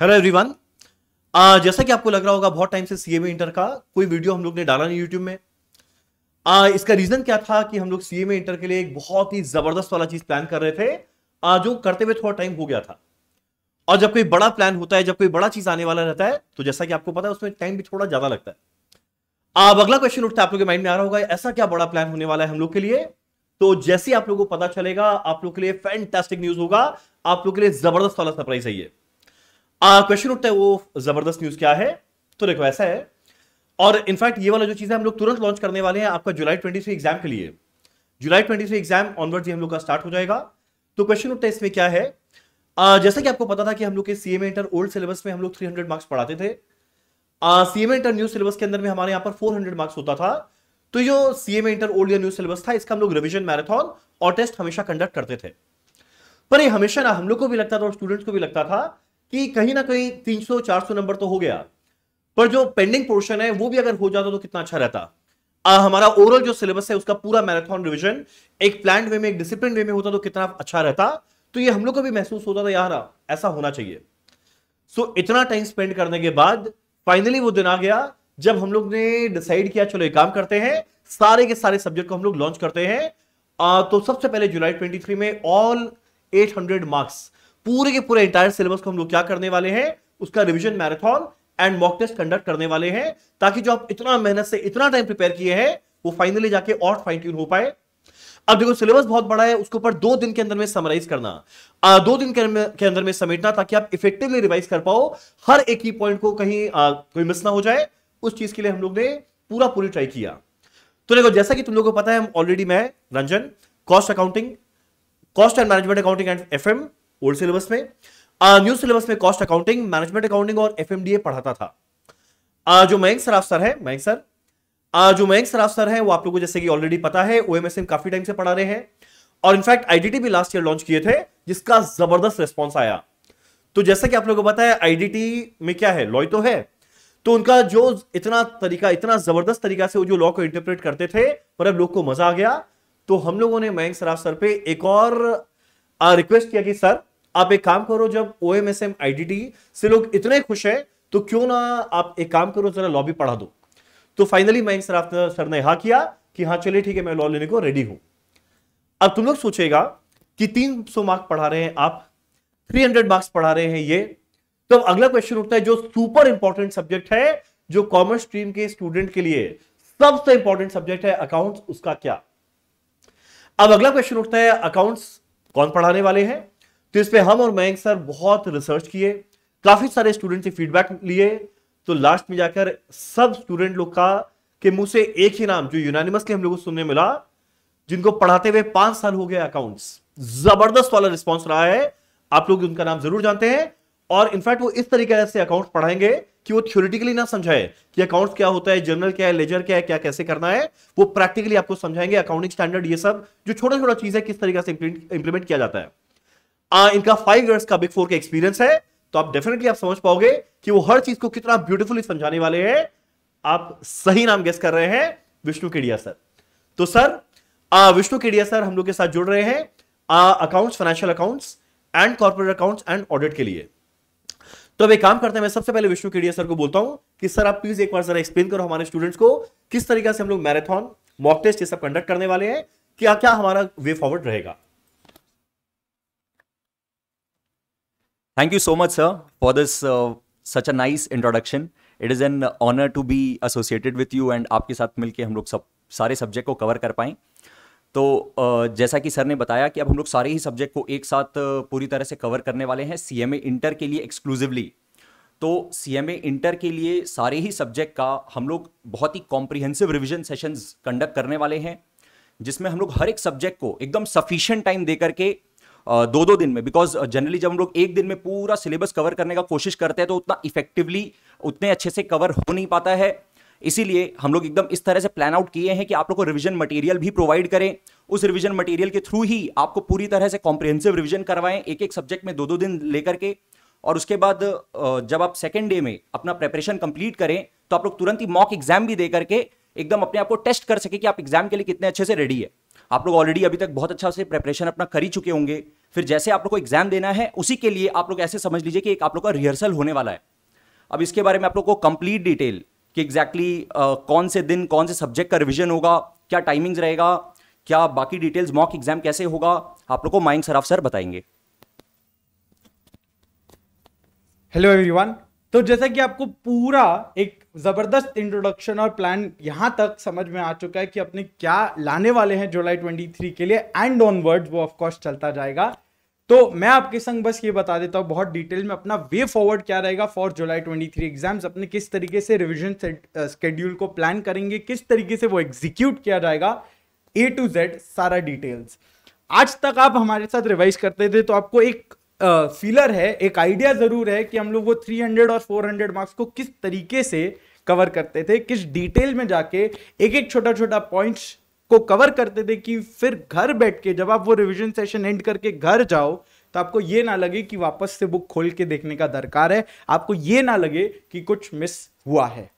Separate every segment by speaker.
Speaker 1: Hello everyone जैसा कि आपको लग रहा होगा बहुत टाइम
Speaker 2: से सीएमए इंटर का कोई वीडियो हम लोग ने डाला नहीं यूट्यूब में आ, इसका रीजन क्या था कि हम लोग सीएमए इंटर के लिए एक बहुत ही जबरदस्त वाला चीज प्लान कर रहे थे आ, जो करते हुए थोड़ा टाइम हो गया था और जब कोई बड़ा प्लान होता है जब कोई बड़ा चीज आने वाला रहता है तो जैसा कि आपको पता है उसमें टाइम भी थोड़ा ज्यादा लगता है अब अगला क्वेश्चन उठता है आप लोग के माइंड में आ रहा होगा ऐसा क्या बड़ा प्लान होने वाला है हम लोग के लिए तो जैसे आप लोगों को पता चलेगा आप लोग के लिए फैंटेस्टिक न्यूज होगा आप लोग के लिए जबरदस्त वाला सरप्राइज है ये क्वेश्चन uh, उठता है वो जबरदस्त न्यूज क्या है तो देखो ऐसा है और इनफैक्ट ये वाला जो चीज़ है हम लोग तुरंत लॉन्च करने वाले हैं आपका जुलाई ट्वेंटी थ्री एग्जाम के लिए जुलाई ट्वेंटी थ्री एग्जाम ऑनवर्ड हम लोग का स्टार्ट हो जाएगा तो क्वेश्चन उठता है इसमें क्या है आ, uh, जैसा कि आपको पता था कि हम लोग के सी इंटर ओल्ड सिलेबस में हम लोग थ्री मार्क्स पढ़ाते थे सीएम इंटर न्यू सिलेबस के अंदर में हमारे यहाँ पर फोर मार्क्स होता था तो जो सीएम इंटर ओल्ड या न्यू सिलेबस था इसका हम लोग रिविजन मैराथन और टेस्ट हमेशा कंडक्ट करते थे पर ये हमेशा ना हम लोग को भी लगता था और स्टूडेंट्स को भी लगता था कि कहीं ना कहीं 300 400 नंबर तो हो गया पर जो पेंडिंग पोर्शन है वो भी अगर हो जाता तो कितना अच्छा रहता आ, हमारा ओवरऑल जो सिलेबस है उसका पूरा मैराथन रिविजन एक प्लान वे में एक डिसिप्लिन वे में होता तो कितना अच्छा रहता तो ये हम लोग को भी महसूस होता था यार ऐसा होना चाहिए सो so, इतना टाइम स्पेंड करने के बाद फाइनली वो दिन आ गया जब हम लोग ने डिसाइड किया चलो काम करते हैं सारे के सारे सब्जेक्ट को हम लोग लॉन्च करते हैं आ, तो सबसे पहले जुलाई 23 में ऑल 800 मार्क्स पूरे के पूरे इंटायर सिलेबस को हम लोग क्या करने वाले हैं उसका revision marathon and mock test conduct करने वाले हैं ताकि जो आप इतना मेहनत से इतना टाइम प्रिपेयर किए हैं वो फाइनली जाके और फाइन ट्यून हो पाए अब देखो सिलेबस बहुत बड़ा है उसके ऊपर दो दिन के अंदर में समराइज करना आ, दो दिन के अंदर में समेटना ताकि आप इफेक्टिवली रिवाइज कर पाओ हर एक ही पॉइंट को कहीं आ, कोई मिस ना हो जाए उस चीज के लिए हम लोग ने पूरा पूरी ट्राई किया तो देखो जैसा कि तुम लोगों को पता है ऑलरेडी मैं Ranjan cost accounting cost and management accounting and F old syllabus में न्यू सिलेबस में कॉस्ट अकाउंटिंग मैनेजमेंट अकाउंटिंग और एफ पढ़ाता था आ, जो मयंक सराफ सर है मयंक सर आ, जो मयंक सराफ सर है वो आप लोगों को जैसे कि ऑलरेडी पता है ओएमएसएम काफी टाइम से पढ़ा रहे हैं और इनफैक्ट आईडीटी भी लास्ट ईयर लॉन्च किए थे जिसका जबरदस्त रिस्पॉन्स आया तो जैसा कि आप लोगों को पता है आईडीटी में क्या है लॉय तो है तो उनका जो इतना तरीका इतना जबरदस्त तरीका से वो जो लॉ को इंटरप्रेट करते थे पर अब लोग को मजा आ गया तो हम लोगों ने मयंक सराफ सर पे एक और रिक्वेस्ट किया कि सर आप एक काम करो जब O M S M I D T से लोग इतने खुश हैं तो क्यों ना आप एक काम करो जरा लॉबी पढ़ा दो तो फाइनली मैं सर सर ने हाँ किया कि हाँ चलिए ठीक है मैं लॉ लेने को रेडी हूं अब तुम लोग सोचेगा कि 300 मार्क्स पढ़ा रहे हैं आप 300 मार्क्स पढ़ा रहे हैं ये तो अगला क्वेश्चन उठता है जो सुपर इंपॉर्टेंट सब्जेक्ट है जो कॉमर्स स्ट्रीम के स्टूडेंट के लिए सबसे इंपॉर्टेंट सब्जेक्ट है अकाउंट्स उसका क्या अब अगला क्वेश्चन उठता है अकाउंट्स कौन पढ़ाने वाले हैं तो इस पर हम और मयंक सर बहुत रिसर्च किए काफ़ी सारे स्टूडेंट से फीडबैक लिए तो लास्ट में जाकर सब स्टूडेंट लोग का के मुंह से एक ही नाम जो यूनानिमसली हम लोग को सुनने मिला जिनको पढ़ाते हुए पांच साल हो गए अकाउंट्स जबरदस्त वाला रिस्पॉन्स रहा है आप लोग उनका नाम जरूर जानते हैं और इनफैक्ट वो इस तरीके से अकाउंट पढ़ाएंगे कि वो थ्योरेटिकली ना समझाए कि अकाउंट क्या होता है जर्नल क्या है लेजर क्या है क्या कैसे करना है वो प्रैक्टिकली आपको समझाएंगे अकाउंटिंग स्टैंडर्ड ये सब जो छोटा छोटा चीज है किस तरीके से इंप्लीमेंट किया जाता है आ, इनका फाइव ईयर्स का बिग फोर का एक्सपीरियंस है तो आप डेफिनेटली आप समझ पाओगे कि वो हर चीज को कितना ब्यूटीफुली समझाने वाले हैं आप सही नाम गेस कर रहे हैं विष्णु केडिया सर तो सर विष्णु केडिया सर हम लोग के साथ जुड़ रहे हैं accounts financial accounts and corporate accounts and audit के लिए तो अब एक काम करते हैं मैं सबसे पहले विष्णु केडिया सर को बोलता हूं कि सर आप प्लीज एक बार जरा एक्सप्लेन करो हमारे स्टूडेंट्स को किस तरीके से हम लोग मैराथन मॉक टेस्ट ये सब कंडक्ट करने वाले हैं
Speaker 1: क्या क्या हमारा वे फॉरवर्ड रहेगा Thank you so much, sir, for this uh, such a nice introduction. It is an honor to be associated with you and आपके साथ मिलकर हम लोग सब सारे सब्जेक्ट को कवर कर पाएँ तो uh, जैसा कि सर ने बताया कि अब हम लोग सारे ही सब्जेक्ट को एक साथ uh, पूरी तरह से कवर करने वाले हैं सी एम ए इंटर के लिए एक्सक्लूसिवली तो सी एम ए इंटर के लिए सारे ही सब्जेक्ट का हम लोग बहुत ही कॉम्प्रिहेंसिव रिविजन सेशंस कंडक्ट करने वाले हैं जिसमें हम लोग हर एक सब्जेक्ट को एकदम सफिशियंट टाइम दे करके दो दो दिन में बिकॉज जनरली जब हम लोग एक दिन में पूरा सिलेबस कवर करने का कोशिश करते हैं तो उतना इफेक्टिवली उतने अच्छे से कवर हो नहीं पाता है इसीलिए हम लोग एकदम इस तरह से प्लान आउट किए हैं कि आप लोग को रिविजन मटेरियल भी प्रोवाइड करें उस रिविजन मटेरियल के थ्रू ही आपको पूरी तरह से कॉम्प्रिहेंसिव रिविजन करवाएं एक एक सब्जेक्ट में दो दो दिन लेकर के और उसके बाद जब आप सेकेंड डे में अपना प्रेपरेशन कंप्लीट करें तो आप लोग तुरंत ही मॉक एग्जाम भी दे करके एकदम अपने आप को टेस्ट कर सके कि आप एग्जाम के लिए कितने अच्छे से रेडी है आप लोग ऑलरेडी अभी तक बहुत अच्छा से प्रेपरेशन अपना कर ही चुके होंगे फिर जैसे आप लोग को एग्जाम देना है उसी के लिए आप लोग ऐसे समझ लीजिए कि एक आप लोग का रिहर्सल होने वाला है अब इसके बारे में आप लोग को कंप्लीट डिटेल कि एग्जैक्टली exactly, uh, कौन से दिन कौन से सब्जेक्ट का रिविजन होगा क्या टाइमिंग्स रहेगा क्या बाकी डिटेल्स मॉक एग्जाम कैसे होगा आप लोग को माइंग सराफ सर बताएंगे हेलो एवरीवन तो जैसा कि आपको पूरा एक ज़बरदस्त
Speaker 3: इंट्रोडक्शन और प्लान यहां तक समझ में आ चुका है कि अपने क्या लाने वाले हैं जुलाई 23 के लिए एंड वर्ड वो ऑफकोर्स चलता जाएगा तो मैं आपके संग बस ये बता देता हूँ बहुत डिटेल में अपना वे फॉरवर्ड क्या रहेगा फॉर जुलाई 23 एग्जाम्स अपने किस तरीके से रिविजन स्केड्यूल uh, को प्लान करेंगे किस तरीके से वो एग्जीक्यूट किया जाएगा ए टू जेड सारा डिटेल्स आज तक आप हमारे साथ रिवाइज करते थे तो आपको एक फीलर है एक आइडिया जरूर है कि हम लोग वो 300 और 400 मार्क्स को किस तरीके से कवर करते थे किस डिटेल में जाके एक एक छोटा छोटा पॉइंट्स को कवर करते थे कि फिर घर बैठ के जब आप वो रिविजन सेशन एंड करके घर जाओ तो आपको ये ना लगे कि वापस से बुक खोल के देखने का दरकार है आपको ये ना लगे कि कुछ मिस हुआ है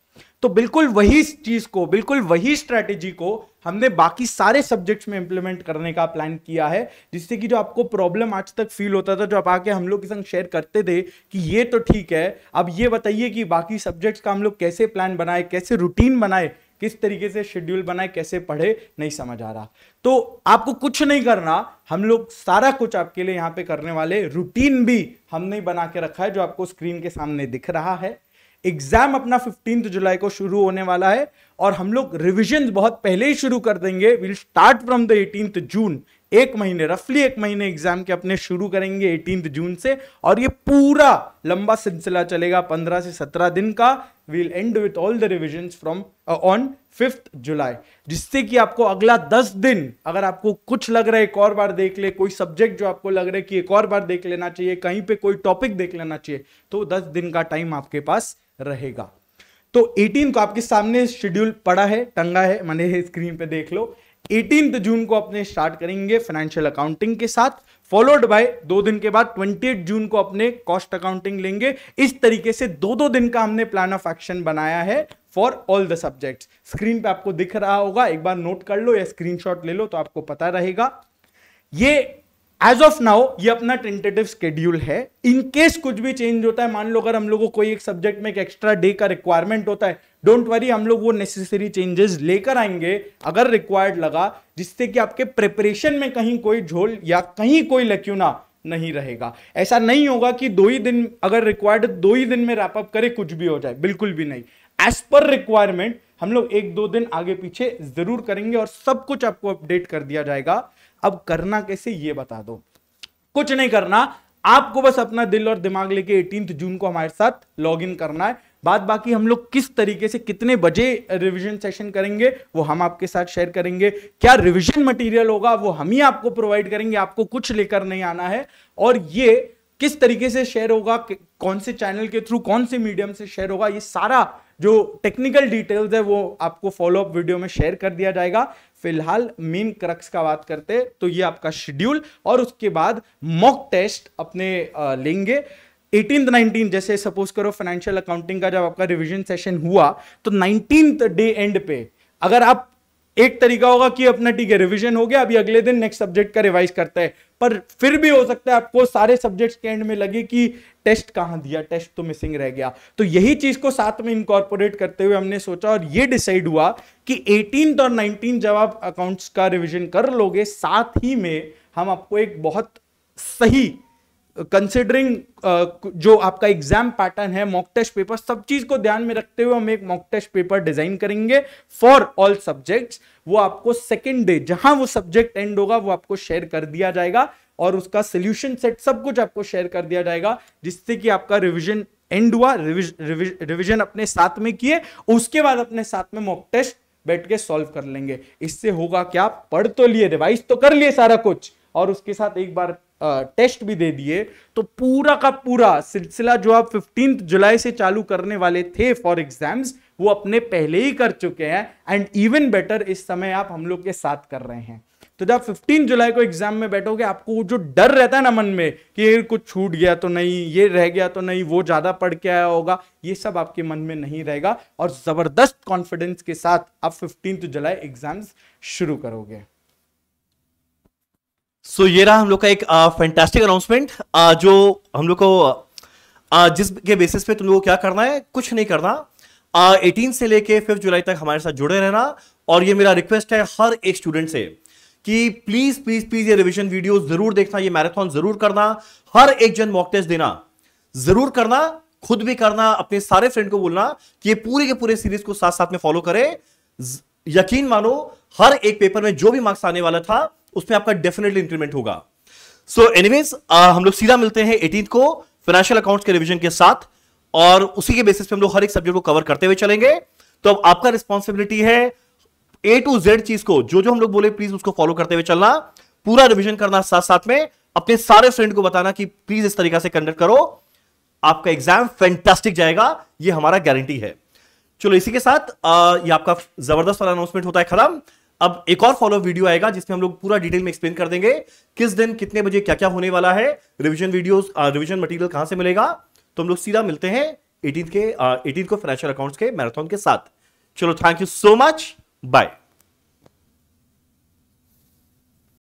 Speaker 3: तो बिल्कुल वही चीज को बिल्कुल वही स्ट्रेटेजी को हमने बाकी सारे सब्जेक्ट्स में इंप्लीमेंट करने का प्लान किया है जिससे कि जो आपको प्रॉब्लम आज तक फील होता था जो आप आके हम लोग के संग शेयर करते थे कि ये तो ठीक है अब ये बताइए कि बाकी सब्जेक्ट्स का हम लोग कैसे प्लान बनाए कैसे रूटीन बनाए किस तरीके से शेड्यूल बनाए कैसे पढ़े नहीं समझ आ रहा तो आपको कुछ नहीं करना हम लोग सारा कुछ आपके लिए यहाँ पे करने वाले रूटीन भी हमने बना के रखा है जो आपको स्क्रीन के सामने दिख रहा है एग्जाम अपना फिफ्टीन जुलाई को शुरू होने वाला है और हम लोग रिविजन बहुत पहले ही शुरू कर देंगे will start from the eighteen June एक महीने रफली एक महीने एग्जाम के अपने शुरू करेंगे एटीन जून से और ये पूरा लंबा सिलसिला चलेगा पंद्रह से सत्रह दिन का will end with all the revision from on fifth July जिससे कि आपको अगला दस दिन अगर आपको कुछ लग रहा है एक और बार देख ले कोई सब्जेक्ट जो आपको लग रहा है कि एक और बार देख लेना चाहिए कहीं पे कोई टॉपिक देख लेना चाहिए तो दस दिन का टाइम आपके पास रहेगा तो 18 को आपके सामने शेड्यूल पड़ा है टंगा है मैंने स्क्रीन पे देख लो एटीन जून को अपने स्टार्ट करेंगे फाइनेंशियल अकाउंटिंग के साथ फॉलोड बाय दो दिन के बाद ट्वेंटी जून को अपने कॉस्ट अकाउंटिंग लेंगे इस तरीके से दो दो दिन का हमने प्लान ऑफ एक्शन बनाया है for all the subjects screen पे आपको दिख रहा होगा एक बार नोट कर लो या स्क्रीनशॉट ले लो तो आपको पता रहेगा ये एज ऑफ नाउ ये अपना टेंटेटिव स्केड्यूल है इनकेस कुछ भी चेंज होता है मान लो अगर हम लोग को कोई एक सब्जेक्ट में एक एक्स्ट्रा डे का रिक्वायरमेंट होता है डोंट वरी हम लोग वो नेसेसरी चेंजेस लेकर आएंगे अगर रिक्वायर्ड लगा जिससे कि आपके प्रिपरेशन में कहीं कोई झोल या कहीं कोई लक्यूना नहीं रहेगा ऐसा नहीं होगा कि दो ही दिन अगर रिक्वायर्ड दो ही दिन में रैपअप करे कुछ भी हो जाए बिल्कुल भी नहीं एज पर रिक्वायरमेंट हम लोग एक दो दिन आगे पीछे जरूर करेंगे और सब कुछ आपको अपडेट कर दिया जाएगा अब करना कैसे ये बता दो कुछ नहीं करना आपको बस अपना दिल और दिमाग लेके 18 जून को हमारे साथ लॉग इन करना है बात बाकी हम लोग किस तरीके से कितने बजे रिवीजन सेशन करेंगे वो हम आपके साथ शेयर करेंगे क्या रिवीजन मटेरियल होगा वो हम ही आपको प्रोवाइड करेंगे आपको कुछ लेकर नहीं आना है और ये किस तरीके से शेयर होगा कौन से चैनल के थ्रू कौन से मीडियम से शेयर होगा ये सारा जो टेक्निकल डिटेल्स है वो आपको अप वीडियो में शेयर कर दिया जाएगा फिलहाल मेन क्रक्स का बात करते तो ये आपका शेड्यूल और उसके बाद मॉक टेस्ट अपने लेंगे एटीन नाइनटीन जैसे सपोज करो फाइनेंशियल अकाउंटिंग का जब आपका रिविजन सेशन हुआ तो नाइनटीन डे एंड पे अगर आप एक तरीका होगा कि अपना ठीक है रिविजन हो गया अभी अगले दिन नेक्स्ट सब्जेक्ट का रिवाइज करता है पर फिर भी हो सकता है आपको सारे सब्जेक्ट्स के एंड में लगे कि टेस्ट कहां दिया टेस्ट तो मिसिंग रह गया तो यही चीज को साथ में इनकॉर्पोरेट करते हुए हमने सोचा और ये डिसाइड हुआ कि एटीन और नाइनटीन जब आप अकाउंट्स का रिविजन कर लोगे साथ ही में हम आपको एक बहुत सही कंसिडरिंग uh, जो आपका एग्जाम पैटर्न है मॉक टेस्ट पेपर सब चीज को ध्यान में रखते हुए हम एक मॉक टेस्ट पेपर डिजाइन करेंगे फॉर ऑल सब्जेक्ट्स वो आपको सेकेंड डे जहां वो सब्जेक्ट एंड होगा वो आपको शेयर कर दिया जाएगा और उसका सोल्यूशन सेट सब कुछ आपको शेयर कर दिया जाएगा जिससे कि आपका रिविजन एंड हुआ रिविजन अपने साथ में किए उसके बाद अपने साथ में मॉक टेस्ट बैठ के सॉल्व कर लेंगे इससे होगा क्या पढ़ तो लिए रिवाइज तो कर लिए सारा कुछ और उसके साथ एक बार टेस्ट भी दे दिए तो पूरा का पूरा सिलसिला जो आप फिफ्टीन जुलाई से चालू करने वाले थे फॉर एग्जाम्स वो अपने पहले ही कर चुके हैं एंड इवन बेटर इस समय आप हम लोग के साथ कर रहे हैं तो जब 15 जुलाई को एग्जाम में बैठोगे आपको जो डर रहता है ना मन में कि ये कुछ छूट गया तो नहीं ये रह गया तो नहीं वो ज़्यादा पढ़ के आया होगा ये सब आपके मन में नहीं रहेगा और ज़बरदस्त कॉन्फिडेंस के साथ आप 15 जुलाई एग्जाम्स
Speaker 2: शुरू करोगे सो so, ये रहा हम लोग का एक फैंटास्टिक अनाउंसमेंट जो हम लोग को जिस के बेसिस पे तुम लोग को क्या करना है कुछ नहीं करना एटीन 18 से लेके फिफ्थ जुलाई तक हमारे साथ जुड़े रहना और ये मेरा रिक्वेस्ट है हर एक स्टूडेंट से कि प्लीज प्लीज प्लीज ये रिविजन वीडियो जरूर देखना ये मैराथन जरूर करना हर एक जन मॉक टेस्ट देना जरूर करना खुद भी करना अपने सारे फ्रेंड को बोलना कि ये पूरे के पूरे सीरीज को साथ साथ में फॉलो करें यकीन मानो हर एक पेपर में जो भी मार्क्स आने वाला था उसमें आपका डेफिनेटली इंक्रीमेंट होगा सो so एनीवेज हम लोग सीधा मिलते हैं एटीन को फाइनेंशियल अकाउंट्स के रिविजन के साथ और उसी के बेसिस पे हम लोग हर एक सब्जेक्ट को कवर करते हुए चलेंगे तो अब आपका रिस्पॉन्सिबिलिटी है ए टू जेड चीज को जो जो हम लोग बोले प्लीज उसको फॉलो करते हुए चलना पूरा रिविजन करना साथ साथ में अपने सारे फ्रेंड को बताना कि प्लीज इस तरीका से कंडक्ट करो आपका एग्जाम फैंटास्टिक जाएगा ये हमारा गारंटी है चलो इसी के साथ आ, ये आपका जबरदस्त वाला अनाउंसमेंट होता है खत्म अब एक और फॉलो वीडियो आएगा जिसमें हम लोग पूरा डिटेल में एक्सप्लेन कर देंगे किस दिन कितने बजे क्या क्या होने वाला है रिविजन वीडियो रिविजन मटीरियल कहां से मिलेगा तो हम लोग सीधा मिलते हैं एटीन के एटीन को फाइनेंशियल अकाउंट्स के मैराथन के साथ चलो thank you so much bye